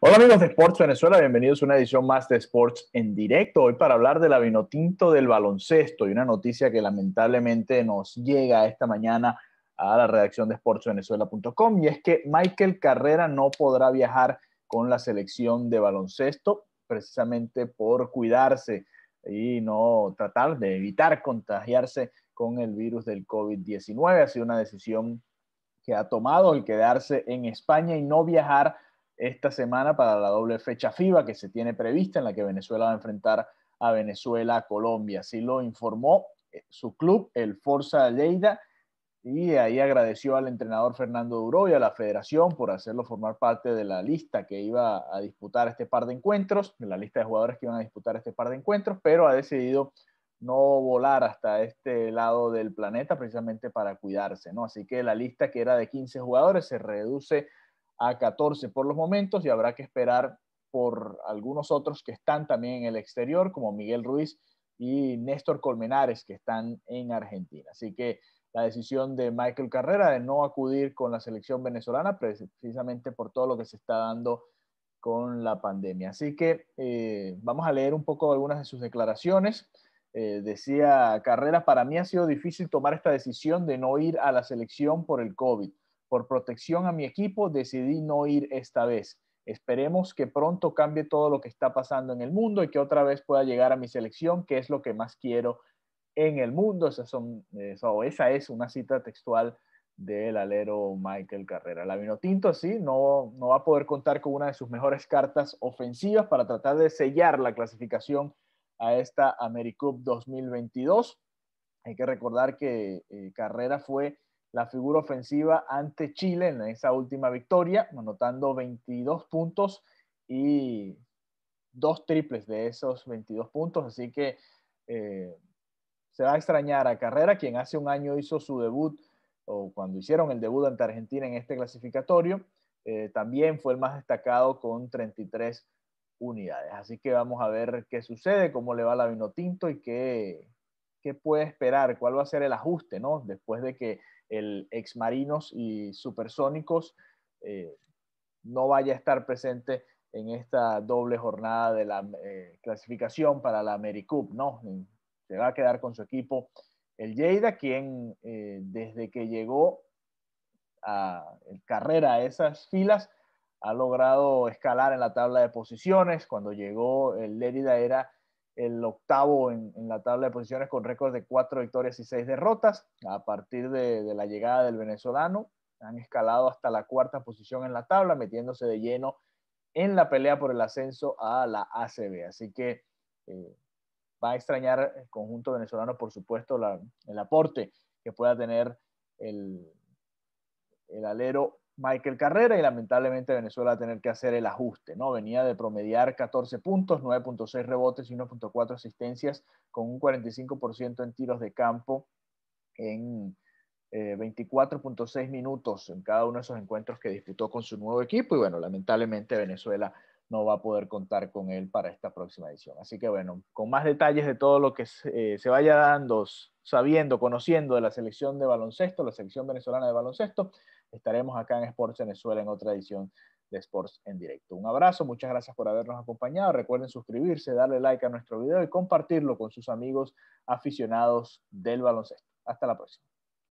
Hola amigos de Sports Venezuela, bienvenidos a una edición más de Sports en directo. Hoy para hablar del la del baloncesto y una noticia que lamentablemente nos llega esta mañana a la redacción de sportsvenezuela.com y es que Michael Carrera no podrá viajar con la selección de baloncesto precisamente por cuidarse y no tratar de evitar contagiarse con el virus del COVID-19. Ha sido una decisión que ha tomado el quedarse en España y no viajar esta semana para la doble fecha FIBA que se tiene prevista en la que Venezuela va a enfrentar a Venezuela, a Colombia. Así lo informó eh, su club, el Forza Lleida, y ahí agradeció al entrenador Fernando Duro y a la federación por hacerlo formar parte de la lista que iba a disputar este par de encuentros, de la lista de jugadores que iban a disputar este par de encuentros, pero ha decidido no volar hasta este lado del planeta precisamente para cuidarse, ¿no? Así que la lista que era de 15 jugadores se reduce a 14 por los momentos y habrá que esperar por algunos otros que están también en el exterior, como Miguel Ruiz y Néstor Colmenares, que están en Argentina. Así que la decisión de Michael Carrera de no acudir con la selección venezolana, precisamente por todo lo que se está dando con la pandemia. Así que eh, vamos a leer un poco algunas de sus declaraciones. Eh, decía Carrera, para mí ha sido difícil tomar esta decisión de no ir a la selección por el COVID por protección a mi equipo, decidí no ir esta vez. Esperemos que pronto cambie todo lo que está pasando en el mundo y que otra vez pueda llegar a mi selección, que es lo que más quiero en el mundo. Esa, son, esa es una cita textual del alero Michael Carrera. La tinto, sí, no, no va a poder contar con una de sus mejores cartas ofensivas para tratar de sellar la clasificación a esta AmeriCup 2022. Hay que recordar que eh, Carrera fue la figura ofensiva ante Chile en esa última victoria, anotando 22 puntos y dos triples de esos 22 puntos. Así que eh, se va a extrañar a Carrera, quien hace un año hizo su debut, o cuando hicieron el debut ante Argentina en este clasificatorio, eh, también fue el más destacado con 33 unidades. Así que vamos a ver qué sucede, cómo le va la Vinotinto y qué, puede esperar, cuál va a ser el ajuste, ¿no? Después de que el ex Marinos y Supersónicos eh, no vaya a estar presente en esta doble jornada de la eh, clasificación para la AmeriCup, ¿no? Se va a quedar con su equipo el Lleida, quien eh, desde que llegó a carrera a esas filas ha logrado escalar en la tabla de posiciones. Cuando llegó el Lérida era el octavo en, la tabla de posiciones con récord de cuatro victorias y seis derrotas. A partir de, la llegada del venezolano, han escalado hasta la cuarta posición en la tabla, metiéndose de lleno en la pelea por el ascenso a la ACB. Así que eh, va a extrañar el conjunto venezolano, por supuesto, el aporte que pueda tener el, el alero Michael Carrera y lamentablemente Venezuela va a tener que hacer el ajuste, ¿no? Venía de promediar 14 puntos, 9.6 rebotes y 1.4 asistencias con un 45% en tiros de campo en 24.6 eh, minutos en cada uno de esos encuentros que disputó con su nuevo equipo y bueno, lamentablemente Venezuela no va a poder contar con él para esta próxima edición. Así que bueno, con más detalles de todo lo que se eh, vaya dando sabiendo, conociendo de la selección de baloncesto, la selección venezolana de baloncesto, estaremos acá en Sports Venezuela en otra edición de Sports en directo. Un abrazo, muchas gracias por habernos acompañado. Recuerden suscribirse, darle like a nuestro video y compartirlo con sus amigos aficionados del baloncesto. Hasta la próxima.